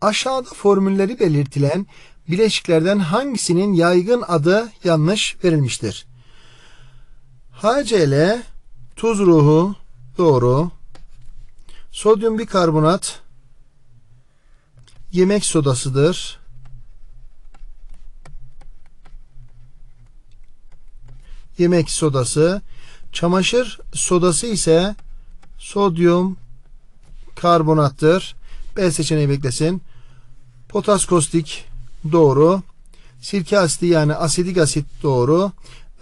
Aşağıda formülleri belirtilen bileşiklerden hangisinin yaygın adı yanlış verilmiştir? HCl tuz ruhu doğru. Sodyum bikarbonat yemek sodasıdır. Yemek sodası. Çamaşır sodası ise sodyum karbonattır. B seçeneği beklesin. Potas kostik doğru. Sirke asidi yani asidik asit doğru.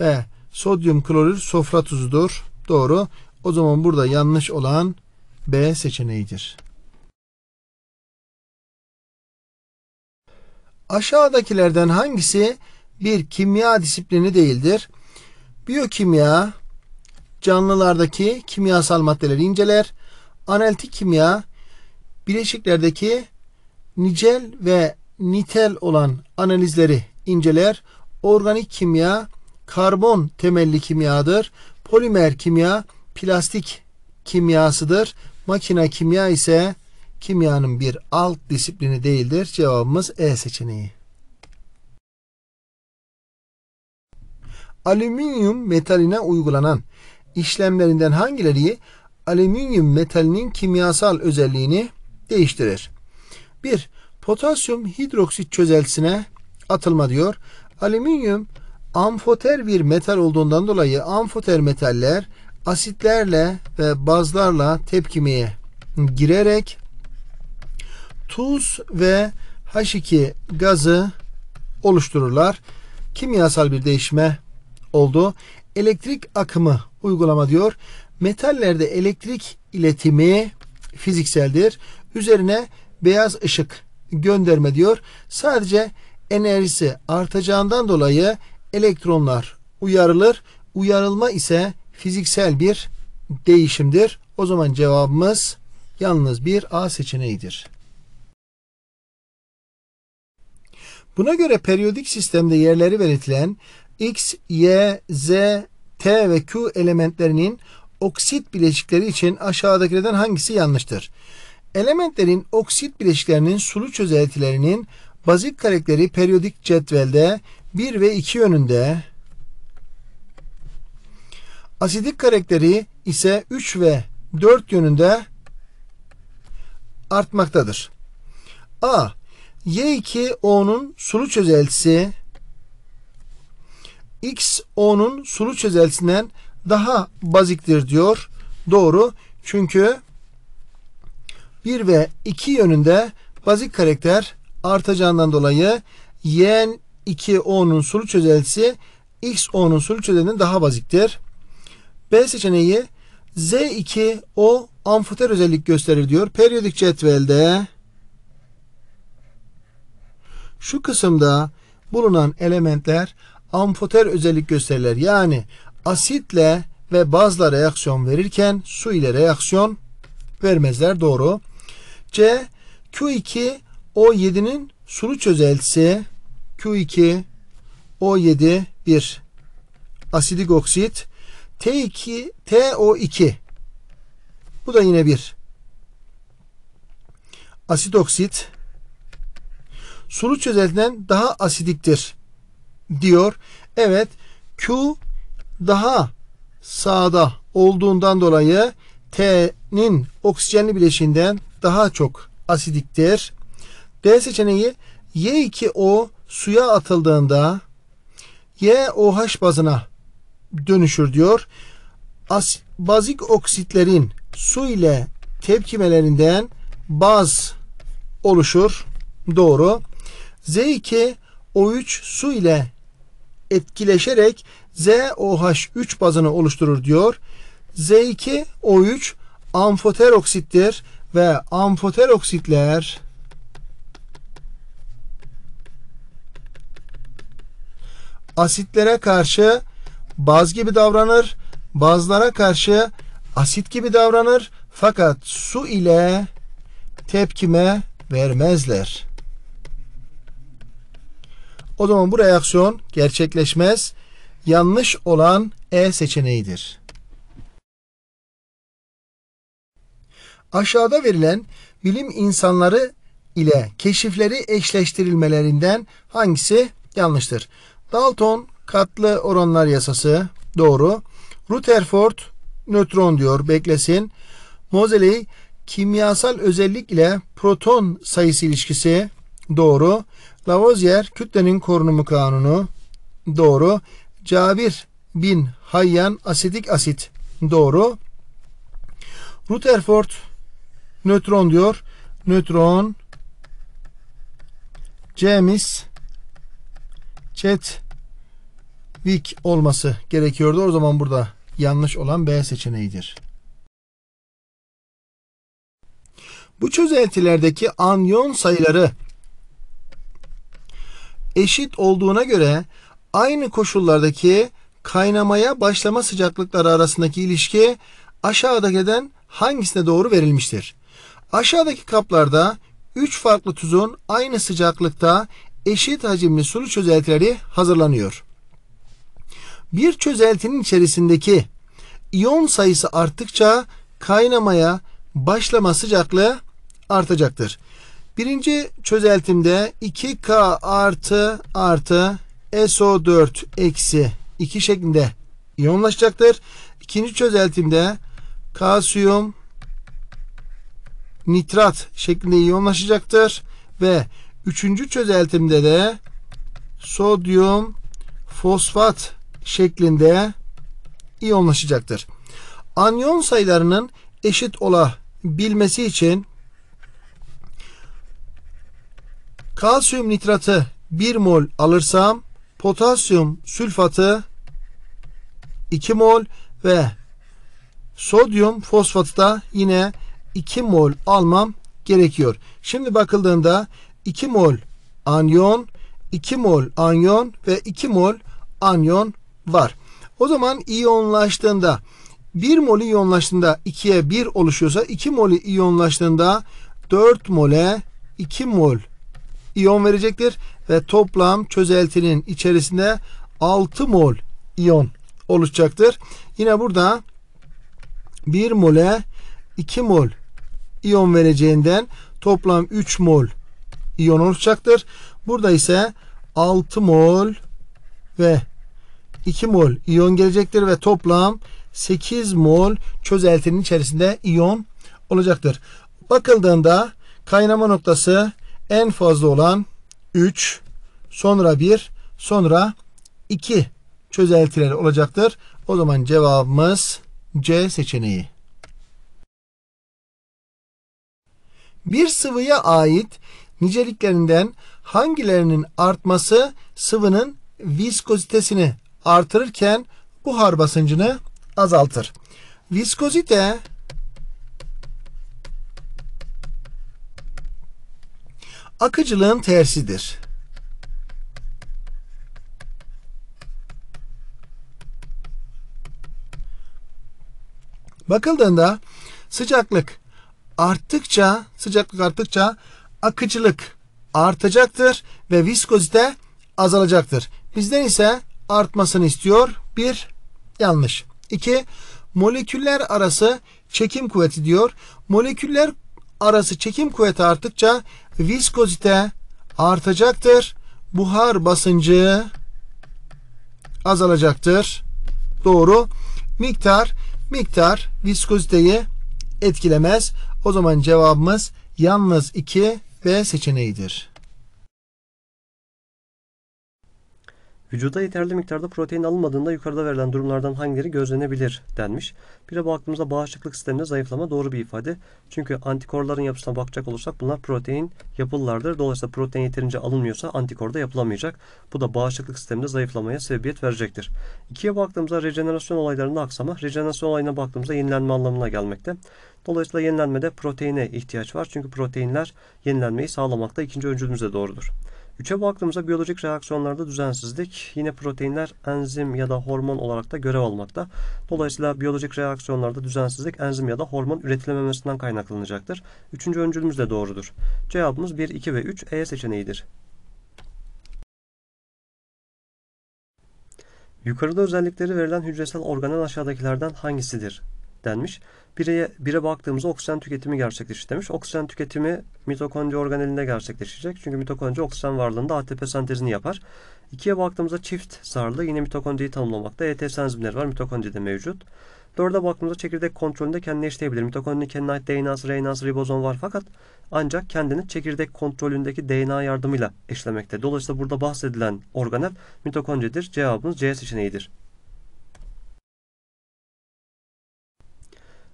Ve sodyum klorür sofra tuzudur. Doğru. O zaman burada yanlış olan B seçeneğidir. Aşağıdakilerden hangisi bir kimya disiplini değildir? Biyokimya canlılardaki kimyasal maddeleri inceler. Analitik kimya bileşiklerdeki nicel ve nitel olan analizleri inceler. Organik kimya karbon temelli kimyadır. Polimer kimya plastik kimyasıdır. Makina kimya ise kimyanın bir alt disiplini değildir. Cevabımız E seçeneği. Alüminyum metaline uygulanan işlemlerinden hangileri alüminyum metalinin kimyasal özelliğini değiştirir? 1. Potasyum hidroksit çözeltisine atılma diyor. Alüminyum amfoter bir metal olduğundan dolayı amfoter metaller asitlerle ve bazlarla tepkimeye girerek tuz ve H2 gazı oluştururlar. Kimyasal bir değişme oldu. Elektrik akımı uygulama diyor. Metallerde elektrik iletimi fizikseldir. Üzerine beyaz ışık gönderme diyor. Sadece enerjisi artacağından dolayı elektronlar uyarılır. Uyarılma ise fiziksel bir değişimdir. O zaman cevabımız yalnız bir A seçeneğidir. Buna göre periyodik sistemde yerleri belirtilen X, Y, Z, T ve Q elementlerinin oksit bileşikleri için aşağıdakilerden hangisi yanlıştır? Elementlerin oksit bileşiklerinin sulu çözeltilerinin bazik karakteri periyodik cetvelde 1 ve 2 yönünde, asidik karakteri ise 3 ve 4 yönünde artmaktadır. A. Y2O'nun sulu çözeltisi XO'nun sulu çözeltisinden daha baziktir diyor. Doğru. Çünkü 1 ve 2 yönünde bazik karakter artacağından dolayı y'nin 2 o'nun sulu çözeltisi x o'nun sulu çözeltinin daha baziktir. B seçeneği z2 o amfoter özellik gösterir diyor. Periyodik cetvelde şu kısımda bulunan elementler amfoter özellik gösterirler. Yani asitle ve bazla reaksiyon verirken su ile reaksiyon vermezler doğru. C Q2 O7'nin suru çözeltisi Q2 O7 1 asidik oksit T2 TO2 bu da yine bir asit oksit sulu çözeltilen daha asidiktir diyor. Evet Q daha sağda olduğundan dolayı T'nin oksijenli bileşiğinden daha çok asidiktir. D seçeneği Y2O suya atıldığında YOH bazına dönüşür diyor. As, bazik oksitlerin su ile tepkimelerinden baz oluşur. Doğru. Z2O3 su ile etkileşerek ZOH3 bazını oluşturur diyor. Z2O3 amfoteroksittir ve amfoteroksitler asitlere karşı baz gibi davranır, bazlara karşı asit gibi davranır fakat su ile tepkime vermezler. O zaman bu reaksiyon gerçekleşmez. Yanlış olan E seçeneğidir. aşağıda verilen bilim insanları ile keşifleri eşleştirilmelerinden hangisi yanlıştır? Dalton katlı oranlar yasası doğru. Rutherford nötron diyor beklesin. Moseley kimyasal özellik ile proton sayısı ilişkisi doğru. Lavoisier kütlenin korunumu kanunu doğru. Cabir bin Hayyan asidik asit doğru. Rutherford nötron diyor. Nötron C'miz Chadwick olması gerekiyordu. O zaman burada yanlış olan B seçeneğidir. Bu çözeltilerdeki anyon sayıları eşit olduğuna göre aynı koşullardaki kaynamaya başlama sıcaklıkları arasındaki ilişki aşağıdakilerden hangisine doğru verilmiştir? Aşağıdaki kaplarda 3 farklı tuzun aynı sıcaklıkta eşit hacimli sulu çözeltileri hazırlanıyor. Bir çözeltinin içerisindeki iyon sayısı arttıkça kaynamaya başlama sıcaklığı artacaktır. Birinci çözeltimde 2K artı artı SO4 eksi 2 şeklinde iyonlaşacaktır. İkinci çözeltimde kalsiyum nitrat şeklinde iyonlaşacaktır ve üçüncü çözeltimde de sodyum fosfat şeklinde iyonlaşacaktır. Anyon sayılarının eşit olabilmesi için kalsiyum nitratı 1 mol alırsam potasyum sülfatı 2 mol ve sodyum fosfatı da yine 2 mol almam gerekiyor. Şimdi bakıldığında 2 mol anyon, 2 mol anyon ve 2 mol anyon var. O zaman iyonlaştığında 1 mol iyonlaştığında 2'ye 1 oluşuyorsa 2 mol iyonlaştığında 4 mole 2 mol iyon verecektir ve toplam çözeltinin içerisinde 6 mol iyon oluşacaktır. Yine burada 1 mole 2 mol iyon vereceğinden toplam 3 mol iyon olacaktır. Burada ise 6 mol ve 2 mol iyon gelecektir ve toplam 8 mol çözeltinin içerisinde iyon olacaktır. Bakıldığında kaynama noktası en fazla olan 3, sonra 1, sonra 2 çözeltileri olacaktır. O zaman cevabımız C seçeneği. Bir sıvıya ait niceliklerinden hangilerinin artması sıvının viskozitesini artırırken buhar basıncını azaltır. Viskozite akıcılığın tersidir. Bakıldığında sıcaklık arttıkça, sıcaklık arttıkça akıcılık artacaktır ve viskozite azalacaktır. Bizden ise artmasını istiyor. Bir yanlış. İki moleküller arası çekim kuvveti diyor. Moleküller arası çekim kuvveti arttıkça viskozite artacaktır. Buhar basıncı azalacaktır. Doğru. Miktar miktar viskoziteyi etkilemez. O zaman cevabımız yalnız 2 B seçeneğidir. Vücuda yeterli miktarda protein alınmadığında yukarıda verilen durumlardan hangileri gözlenebilir denmiş. Bir de baktığımızda bağışıklık sisteminde zayıflama doğru bir ifade. Çünkü antikorların yapısına bakacak olursak bunlar protein yapılılardır. Dolayısıyla protein yeterince alınmıyorsa antikor da yapılamayacak. Bu da bağışıklık sisteminde zayıflamaya sebebiyet verecektir. İkiye baktığımızda rejenerasyon olaylarında aksama. Rejenerasyon olayına baktığımızda yenilenme anlamına gelmekte. Dolayısıyla yenilenmede proteine ihtiyaç var. Çünkü proteinler yenilenmeyi sağlamakta ikinci öncülümüze doğrudur. Üçe baktığımızda biyolojik reaksiyonlarda düzensizlik yine proteinler enzim ya da hormon olarak da görev almakta. Dolayısıyla biyolojik reaksiyonlarda düzensizlik enzim ya da hormon üretilememesinden kaynaklanacaktır. Üçüncü öncülümüz de doğrudur. Cevabımız 1, 2 ve 3 E seçeneğidir. Yukarıda özellikleri verilen hücresel organel aşağıdakilerden hangisidir? denmiş. Bireye, bire baktığımızda oksijen tüketimi gerçekleşir demiş. Oksijen tüketimi mitokondri organelinde gerçekleşecek. Çünkü mitokondri oksijen varlığında ATP sentezini yapar. İkiye baktığımızda çift zarlı yine mitokondriyi tanımlamakta. ETS enzimleri var mitokondride mevcut. Dörde baktığımızda çekirdek kontrolünde kendini eşitleyebilir. Mitokondrinin kendine ait DNA'sı, RNA, ribozom var fakat ancak kendini çekirdek kontrolündeki DNA yardımıyla eşlemekte. Dolayısıyla burada bahsedilen organel mitokondridir. Cevabımız C seçeneğidir.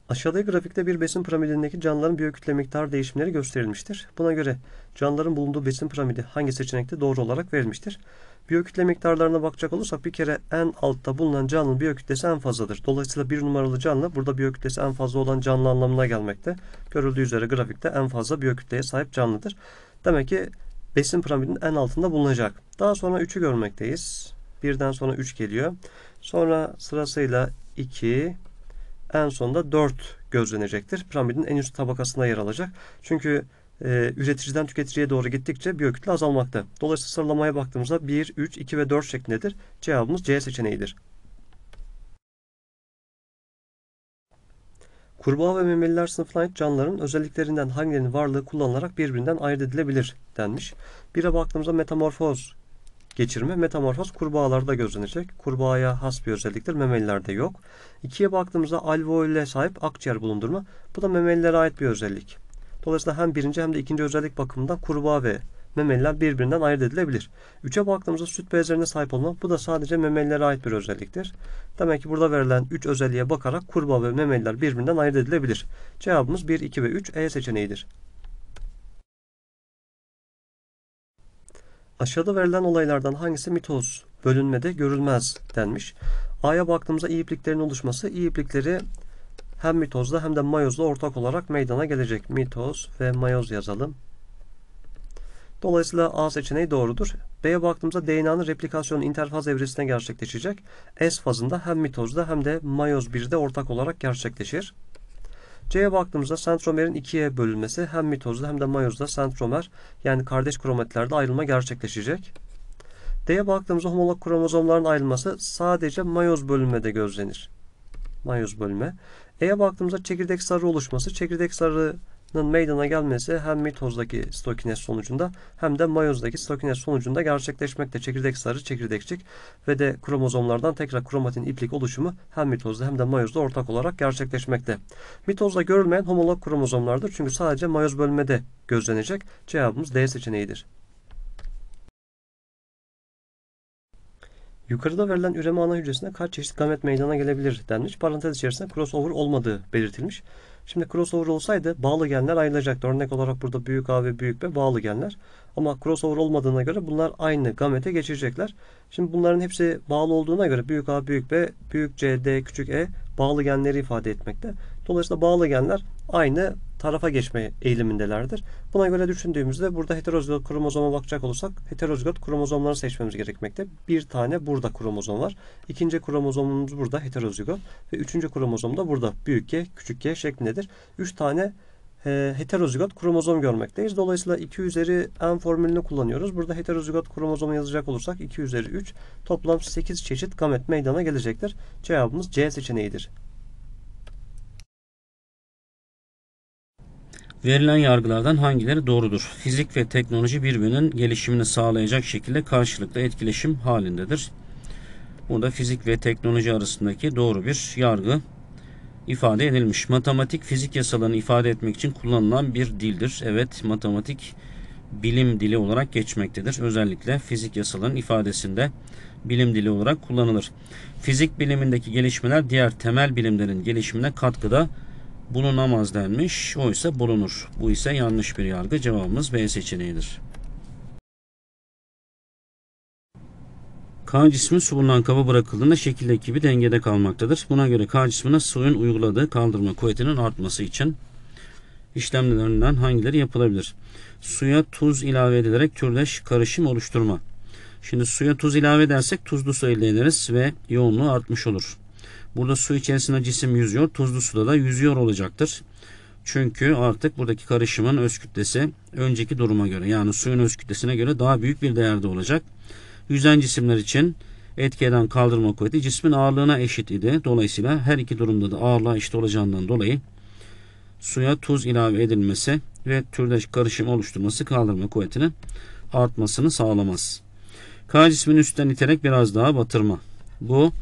Aşağıdaki grafikte bir besin piramidindeki canlıların biyokütle miktar değişimleri gösterilmiştir. Buna göre canlıların bulunduğu besin piramidi hangi seçenekte doğru olarak verilmiştir? Biyokütle miktarlarına bakacak olursak bir kere en altta bulunan canlının biyokütlesi en fazladır. Dolayısıyla bir numaralı canlı burada biyokütlesi en fazla olan canlı anlamına gelmekte. Görüldüğü üzere grafikte en fazla biyokütleye sahip canlıdır. Demek ki besin piramidinin en altında bulunacak. Daha sonra 3'ü görmekteyiz. Birden sonra 3 geliyor. Sonra sırasıyla 2, en sonunda 4 gözlenecektir. Piramidin en üst tabakasına yer alacak. Çünkü e, üreticiden tüketiciye doğru gittikçe biyokütle azalmakta. Dolayısıyla sıralamaya baktığımızda 1, 3, 2 ve 4 şeklindedir. Cevabımız C seçeneğidir. Kurbağa ve memeliler sınıfına ait canlıların özelliklerinden hangilerinin varlığı kullanılarak birbirinden ayırt edilebilir denmiş. Bire baktığımızda metamorfoz geçirme metamorfoz kurbağalarda gözlenecek. Kurbağaya has bir özelliktir. Memelilerde yok. İkiye baktığımızda alveole sahip akciğer bulundurma. Bu da memelilere ait bir özellik. Dolayısıyla hem birinci hem de ikinci özellik bakımından kurbağa ve memeliler birbirinden ayırt edilebilir. Üçe baktığımızda süt bezlerine sahip olma. Bu da sadece memelilere ait bir özelliktir. Demek ki burada verilen üç özelliğe bakarak kurbağa ve memeliler birbirinden ayırt edilebilir. Cevabımız 1, 2 ve 3 E seçeneğidir. Aşağıda verilen olaylardan hangisi mitoz bölünmede görülmez denmiş. A'ya baktığımızda iyi oluşması iyi iplikleri hem mitozda hem de mayozda ortak olarak meydana gelecek. Mitoz ve mayoz yazalım. Dolayısıyla A seçeneği doğrudur. B'ye baktığımızda DNA'nın replikasyonu interfaz evresinde gerçekleşecek. S fazında hem mitozda hem de mayoz 1'de ortak olarak gerçekleşir. C'ye baktığımızda sentromerin ikiye bölünmesi hem mitozda hem de mayozda sentromer yani kardeş kromatitlerde ayrılma gerçekleşecek. D'ye baktığımızda homolog kromozomların ayrılması sadece mayoz bölünmede gözlenir. Mayoz bölme. E'ye baktığımızda çekirdek sarı oluşması. Çekirdek sarı meydana gelmesi hem mitozdaki stokines sonucunda hem de mayozdaki stokines sonucunda gerçekleşmekte. Çekirdek sarı, çekirdekçik ve de kromozomlardan tekrar kromatin iplik oluşumu hem mitozda hem de mayozda ortak olarak gerçekleşmekte. Mitozda görülmeyen homolog kromozomlardır çünkü sadece mayoz bölmede gözlenecek. Cevabımız D seçeneğidir. Yukarıda verilen üreme ana hücresinde kaç çeşit gamet meydana gelebilir denmiş. Parantez içerisinde crossover olmadığı belirtilmiş. Şimdi crossover olsaydı bağlı genler ayrılacaktı. Örnek olarak burada büyük A ve büyük B bağlı genler. Ama crossover olmadığına göre bunlar aynı gamete geçecekler. Şimdi bunların hepsi bağlı olduğuna göre büyük A, büyük B, büyük C, D, küçük E bağlı genleri ifade etmekte. Dolayısıyla bağlı genler aynı tarafa geçme eğilimindelerdir. Buna göre düşündüğümüzde burada heterozigot kromozoma bakacak olursak heterozigot kromozomları seçmemiz gerekmekte. Bir tane burada kromozom var. İkinci kromozomumuz burada heterozigot ve üçüncü kromozom da burada büyük G küçük G şeklindedir. Üç tane e, heterozigot kromozom görmekteyiz. Dolayısıyla 2 üzeri n formülünü kullanıyoruz. Burada heterozigot kromozomu yazacak olursak 2 üzeri 3 toplam 8 çeşit gamet meydana gelecektir. Cevabımız C seçeneğidir. Verilen yargılardan hangileri doğrudur? Fizik ve teknoloji birbirinin gelişimini sağlayacak şekilde karşılıklı etkileşim halindedir. Burada fizik ve teknoloji arasındaki doğru bir yargı ifade edilmiş. Matematik fizik yasalarını ifade etmek için kullanılan bir dildir. Evet matematik bilim dili olarak geçmektedir. Özellikle fizik yasalarının ifadesinde bilim dili olarak kullanılır. Fizik bilimindeki gelişmeler diğer temel bilimlerin gelişimine katkıda bulunamaz denmiş. O ise bulunur. Bu ise yanlış bir yargı. Cevabımız B seçeneğidir. K cismi su bulunan kaba bırakıldığında şekildeki gibi dengede kalmaktadır. Buna göre K cismine suyun uyguladığı kaldırma kuvvetinin artması için işlemlerinden hangileri yapılabilir? Suya tuz ilave edilerek türdeş karışım oluşturma. Şimdi suya tuz ilave edersek tuzlu su elde ederiz ve yoğunluğu artmış olur. Burada su içerisinde cisim yüzüyor. Tuzlu suda da yüzüyor olacaktır. Çünkü artık buradaki karışımın öz kütlesi önceki duruma göre yani suyun öz kütlesine göre daha büyük bir değerde olacak. Yüzen cisimler için etki eden kaldırma kuvveti cismin ağırlığına eşit idi. Dolayısıyla her iki durumda da ağırlığa eşit olacağından dolayı suya tuz ilave edilmesi ve türdeş karışım oluşturması kaldırma kuvvetinin artmasını sağlamaz. K cismini üstten iterek biraz daha batırma. Bu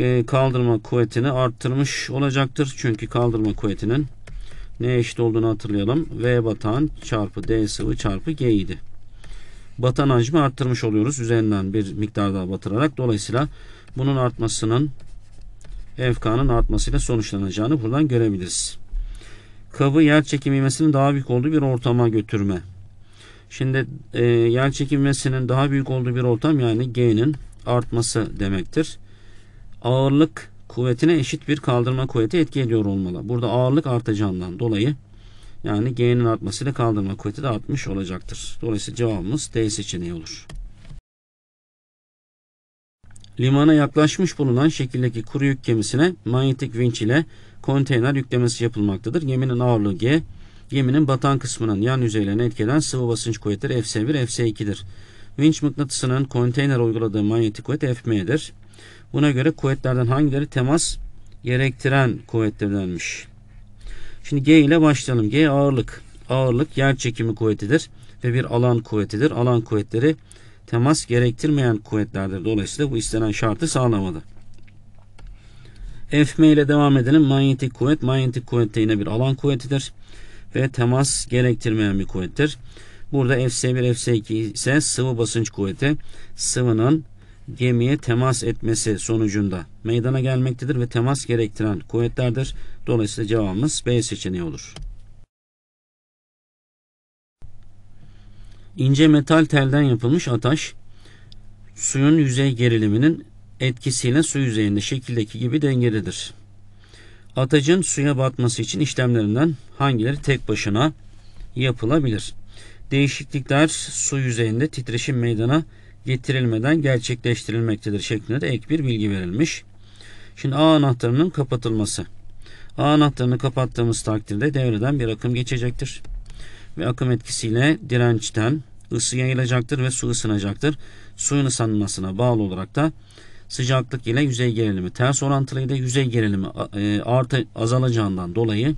e, kaldırma kuvvetini arttırmış olacaktır. Çünkü kaldırma kuvvetinin ne eşit olduğunu hatırlayalım. V batan çarpı D sıvı çarpı G idi. Batan hacmi arttırmış oluyoruz. Üzerinden bir miktar daha batırarak. Dolayısıyla bunun artmasının FK'nın artmasıyla sonuçlanacağını buradan görebiliriz. Kabı yer çekim daha büyük olduğu bir ortama götürme. Şimdi e, yer çekim daha büyük olduğu bir ortam yani G'nin artması demektir ağırlık kuvvetine eşit bir kaldırma kuvveti etki ediyor olmalı. Burada ağırlık artacağından dolayı yani G'nin artmasıyla kaldırma kuvveti de artmış olacaktır. Dolayısıyla cevabımız D seçeneği olur. Limana yaklaşmış bulunan şekildeki kuru yük gemisine manyetik vinç ile konteyner yüklemesi yapılmaktadır. Geminin ağırlığı G, geminin batan kısmının yan yüzeylerine etkilen sıvı basınç kuvvetleri Fs1, Fs2'dir. Vinç mıknatısının konteyner uyguladığı manyetik kuvvet Fm'dir. Buna göre kuvvetlerden hangileri temas gerektiren kuvvetlerdenmiş. Şimdi G ile başlayalım. G ağırlık. Ağırlık yer çekimi kuvvetidir ve bir alan kuvvetidir. Alan kuvvetleri temas gerektirmeyen kuvvetlerdir. Dolayısıyla bu istenen şartı sağlamadı. FM ile devam edelim. Manyetik kuvvet. Manyetik kuvvet de yine bir alan kuvvetidir. Ve temas gerektirmeyen bir kuvvettir. Burada FC1, FC2 ise sıvı basınç kuvveti. Sıvının gemiye temas etmesi sonucunda meydana gelmektedir ve temas gerektiren kuvvetlerdir. Dolayısıyla cevabımız B seçeneği olur. İnce metal telden yapılmış ataş suyun yüzey geriliminin etkisiyle su yüzeyinde şekildeki gibi dengelidir. Atacın suya batması için işlemlerinden hangileri tek başına yapılabilir? Değişiklikler su yüzeyinde titreşim meydana getirilmeden gerçekleştirilmektedir şeklinde de ek bir bilgi verilmiş. Şimdi A anahtarının kapatılması. A anahtarını kapattığımız takdirde devreden bir akım geçecektir. Ve akım etkisiyle dirençten ısı yayılacaktır ve su ısınacaktır. Suyun ısınmasına bağlı olarak da sıcaklık ile yüzey gerilimi ters orantılıydı. Yüzey gerilimi e, artı azalacağından dolayı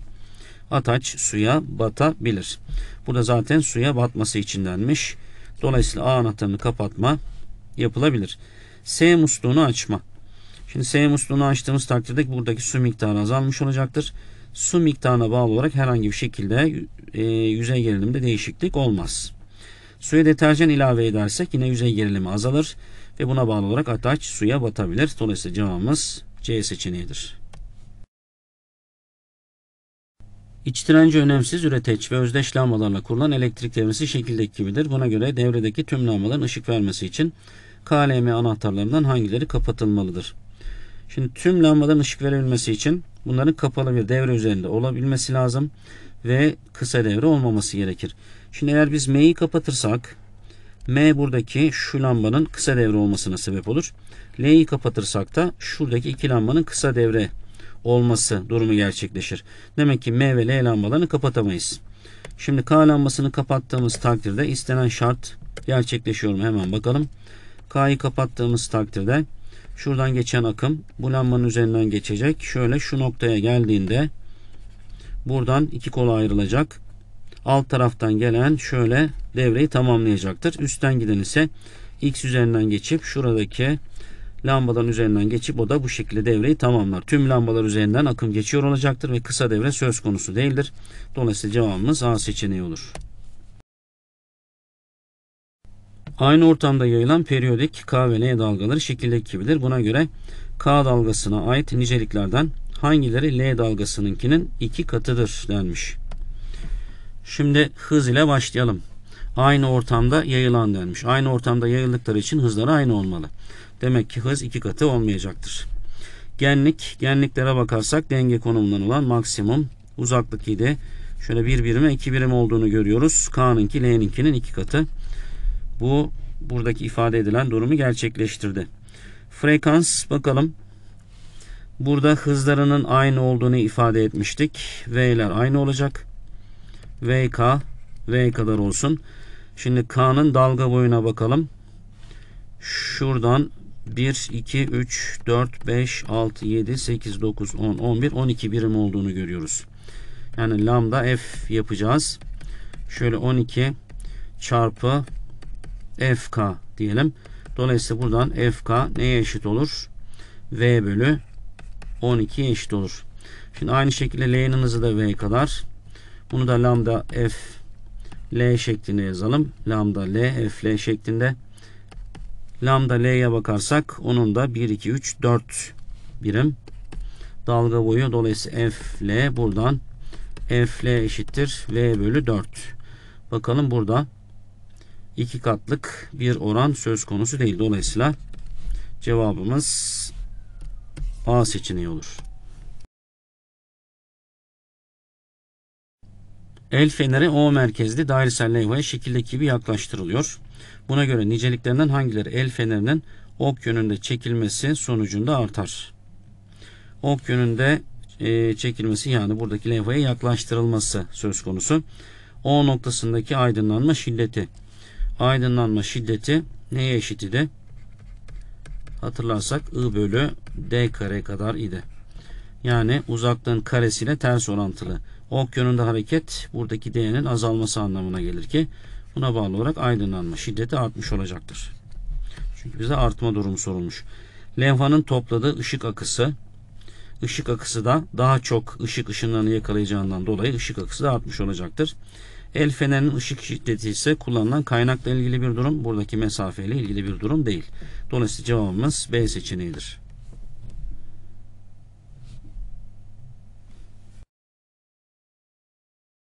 ataç suya batabilir. Burada zaten suya batması içindenmiş. denmiş. Dolayısıyla A anahtarını kapatma yapılabilir. S musluğunu açma. Şimdi S musluğunu açtığımız takdirde buradaki su miktarı azalmış olacaktır. Su miktarına bağlı olarak herhangi bir şekilde e, yüzey gerilimde değişiklik olmaz. Suya deterjan ilave edersek yine yüzey gerilimi azalır ve buna bağlı olarak ataç suya batabilir. Dolayısıyla cevabımız C seçeneğidir. İç direnci önemsiz üreteç ve özdeş lambalarla kurulan elektrik devresi şekildeki gibidir. Buna göre devredeki tüm lambaların ışık vermesi için KLM anahtarlarından hangileri kapatılmalıdır? Şimdi tüm lambaların ışık verebilmesi için bunların kapalı bir devre üzerinde olabilmesi lazım ve kısa devre olmaması gerekir. Şimdi eğer biz M'yi kapatırsak M buradaki şu lambanın kısa devre olmasına sebep olur. L'yi kapatırsak da şuradaki iki lambanın kısa devre olması durumu gerçekleşir. Demek ki M ve L lambalarını kapatamayız. Şimdi K lambasını kapattığımız takdirde istenen şart gerçekleşiyor mu hemen bakalım. K'yı kapattığımız takdirde şuradan geçen akım bu lambanın üzerinden geçecek. Şöyle şu noktaya geldiğinde buradan iki kola ayrılacak. Alt taraftan gelen şöyle devreyi tamamlayacaktır. Üstten giden ise X üzerinden geçip şuradaki lambaların üzerinden geçip o da bu şekilde devreyi tamamlar. Tüm lambalar üzerinden akım geçiyor olacaktır ve kısa devre söz konusu değildir. Dolayısıyla cevabımız A seçeneği olur. Aynı ortamda yayılan periyodik K ve L dalgaları şekildeki gibidir. Buna göre K dalgasına ait niceliklerden hangileri L dalgasınınkinin iki katıdır denmiş. Şimdi hız ile başlayalım. Aynı ortamda yayılan denmiş. Aynı ortamda yayıldıkları için hızları aynı olmalı. Demek ki hız iki katı olmayacaktır. Genlik, genliklere bakarsak denge konumundan olan maksimum uzaklık idi. Şöyle bir birime iki birim olduğunu görüyoruz. K'nınki L'ninkinin iki katı. Bu buradaki ifade edilen durumu gerçekleştirdi. Frekans bakalım. Burada hızlarının aynı olduğunu ifade etmiştik. V'ler aynı olacak. VK V kadar olsun. Şimdi K'nın dalga boyuna bakalım. Şuradan 1, 2, 3, 4, 5, 6, 7, 8, 9, 10, 11, 12 birim olduğunu görüyoruz. Yani lambda f yapacağız. Şöyle 12 çarpı fk diyelim. Dolayısıyla buradan fk neye eşit olur? v bölü 12 eşit olur. Şimdi aynı şekilde l'nin hızı da v kadar. Bunu da lambda f l şeklinde yazalım. Lambda l f l şeklinde. Lambda L'ye bakarsak onun da 1, 2, 3, 4 birim dalga boyu. Dolayısıyla F L buradan F L eşittir V bölü 4. Bakalım burada iki katlık bir oran söz konusu değil. Dolayısıyla cevabımız A seçeneği olur. El feneri O merkezli dairesel levhaya şekildeki gibi yaklaştırılıyor. Buna göre niceliklerinden hangileri el fenerinin ok yönünde çekilmesi sonucunda artar? Ok yönünde e, çekilmesi yani buradaki levhaya yaklaştırılması söz konusu. O noktasındaki aydınlanma şiddeti. Aydınlanma şiddeti neye eşit idi? Hatırlarsak I bölü D kare kadar idi. Yani uzaklığın karesiyle ters orantılı. Ok yönünde hareket buradaki D'nin azalması anlamına gelir ki buna bağlı olarak aydınlanma şiddeti artmış olacaktır. Çünkü bize artma durumu sorulmuş. Lenfanın topladığı ışık akısı ışık akısı da daha çok ışık ışınlarını yakalayacağından dolayı ışık akısı da artmış olacaktır. El fenerinin ışık şiddeti ise kullanılan kaynakla ilgili bir durum. Buradaki mesafeyle ilgili bir durum değil. Dolayısıyla cevabımız B seçeneğidir.